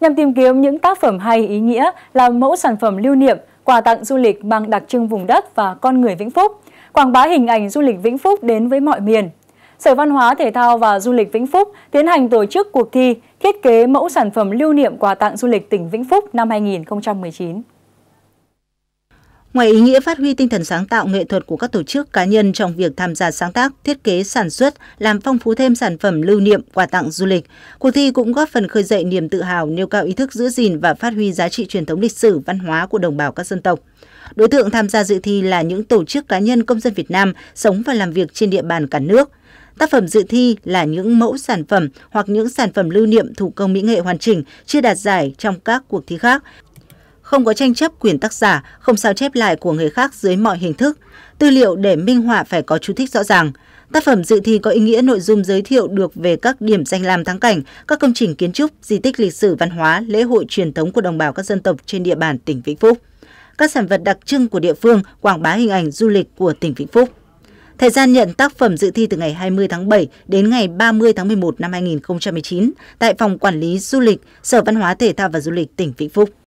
nhằm tìm kiếm những tác phẩm hay ý nghĩa làm mẫu sản phẩm lưu niệm, quà tặng du lịch mang đặc trưng vùng đất và con người Vĩnh Phúc, quảng bá hình ảnh du lịch Vĩnh Phúc đến với mọi miền. Sở Văn hóa, Thể thao và Du lịch Vĩnh Phúc tiến hành tổ chức cuộc thi thiết kế mẫu sản phẩm lưu niệm quà tặng du lịch tỉnh Vĩnh Phúc năm 2019. Ngoài ý nghĩa phát huy tinh thần sáng tạo nghệ thuật của các tổ chức cá nhân trong việc tham gia sáng tác, thiết kế, sản xuất, làm phong phú thêm sản phẩm lưu niệm, quà tặng du lịch, cuộc thi cũng góp phần khơi dậy niềm tự hào, nêu cao ý thức giữ gìn và phát huy giá trị truyền thống lịch sử, văn hóa của đồng bào các dân tộc. Đối tượng tham gia dự thi là những tổ chức cá nhân công dân Việt Nam sống và làm việc trên địa bàn cả nước. Tác phẩm dự thi là những mẫu sản phẩm hoặc những sản phẩm lưu niệm thủ công mỹ nghệ hoàn chỉnh chưa đạt giải trong các cuộc thi khác không có tranh chấp quyền tác giả, không sao chép lại của người khác dưới mọi hình thức. Tư liệu để minh họa phải có chú thích rõ ràng. Tác phẩm dự thi có ý nghĩa nội dung giới thiệu được về các điểm danh làm thắng cảnh, các công trình kiến trúc, di tích lịch sử văn hóa, lễ hội truyền thống của đồng bào các dân tộc trên địa bàn tỉnh Vĩnh Phúc. Các sản vật đặc trưng của địa phương, quảng bá hình ảnh du lịch của tỉnh Vĩnh Phúc. Thời gian nhận tác phẩm dự thi từ ngày 20 tháng 7 đến ngày 30 tháng 11 năm 2019 tại Phòng Quản lý Du lịch, Sở Văn hóa Thể thao và Du lịch tỉnh Vĩnh Phúc.